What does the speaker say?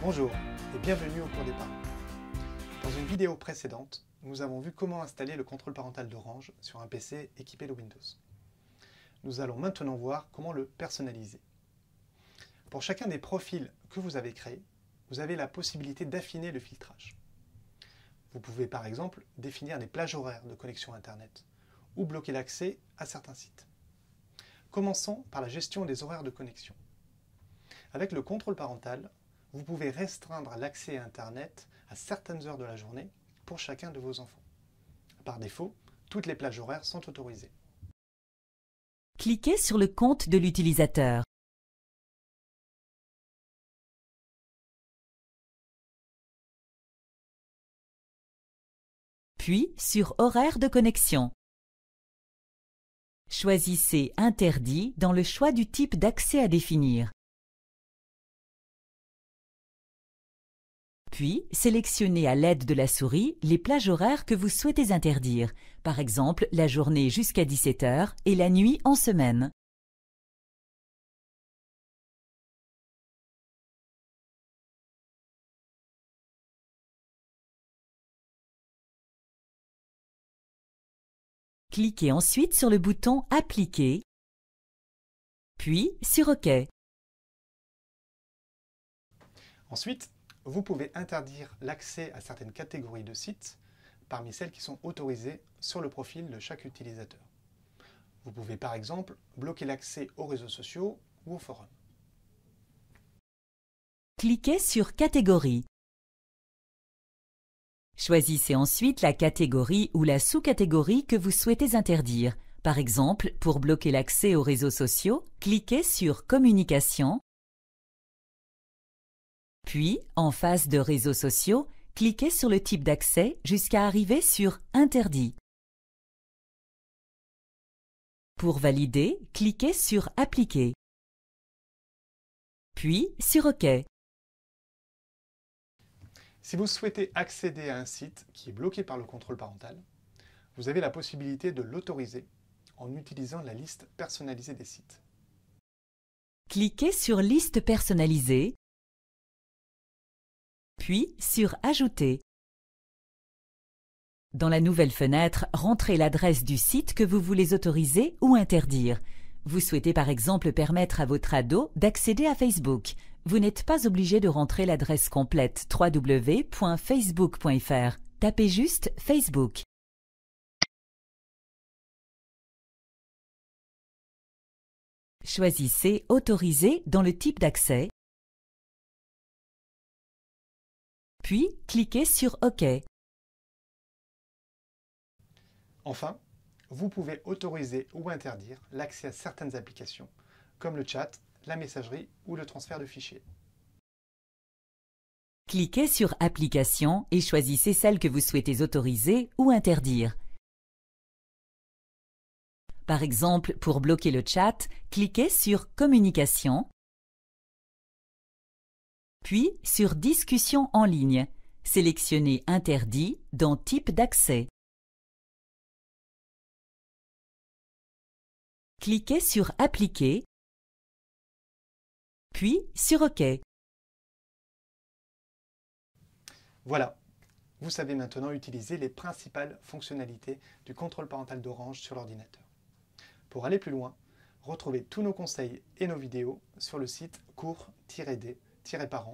Bonjour et bienvenue au cours des parents. Dans une vidéo précédente, nous avons vu comment installer le contrôle parental d'Orange sur un PC équipé de Windows. Nous allons maintenant voir comment le personnaliser. Pour chacun des profils que vous avez créés, vous avez la possibilité d'affiner le filtrage. Vous pouvez par exemple définir des plages horaires de connexion Internet ou bloquer l'accès à certains sites. Commençons par la gestion des horaires de connexion. Avec le contrôle parental, vous pouvez restreindre l'accès à Internet à certaines heures de la journée pour chacun de vos enfants. Par défaut, toutes les plages horaires sont autorisées. Cliquez sur le compte de l'utilisateur. Puis sur Horaire de connexion. Choisissez Interdit dans le choix du type d'accès à définir. Puis, sélectionnez à l'aide de la souris les plages horaires que vous souhaitez interdire, par exemple la journée jusqu'à 17h et la nuit en semaine. Cliquez ensuite sur le bouton Appliquer, puis sur OK. Ensuite, vous pouvez interdire l'accès à certaines catégories de sites parmi celles qui sont autorisées sur le profil de chaque utilisateur. Vous pouvez par exemple bloquer l'accès aux réseaux sociaux ou aux forums. Cliquez sur Catégories ». Choisissez ensuite la catégorie ou la sous-catégorie que vous souhaitez interdire. Par exemple, pour bloquer l'accès aux réseaux sociaux, cliquez sur Communication puis, en face de Réseaux sociaux, cliquez sur le type d'accès jusqu'à arriver sur Interdit. Pour valider, cliquez sur Appliquer. Puis sur OK. Si vous souhaitez accéder à un site qui est bloqué par le contrôle parental, vous avez la possibilité de l'autoriser en utilisant la liste personnalisée des sites. Cliquez sur Liste personnalisée puis sur Ajouter. Dans la nouvelle fenêtre, rentrez l'adresse du site que vous voulez autoriser ou interdire. Vous souhaitez par exemple permettre à votre ado d'accéder à Facebook. Vous n'êtes pas obligé de rentrer l'adresse complète www.facebook.fr. Tapez juste Facebook. Choisissez Autoriser dans le type d'accès puis cliquez sur OK. Enfin, vous pouvez autoriser ou interdire l'accès à certaines applications, comme le chat, la messagerie ou le transfert de fichiers. Cliquez sur Applications et choisissez celle que vous souhaitez autoriser ou interdire. Par exemple, pour bloquer le chat, cliquez sur Communication puis sur Discussion en ligne. Sélectionnez Interdit dans Type d'accès. Cliquez sur Appliquer, puis sur OK. Voilà, vous savez maintenant utiliser les principales fonctionnalités du contrôle parental d'Orange sur l'ordinateur. Pour aller plus loin, retrouvez tous nos conseils et nos vidéos sur le site cours d tiret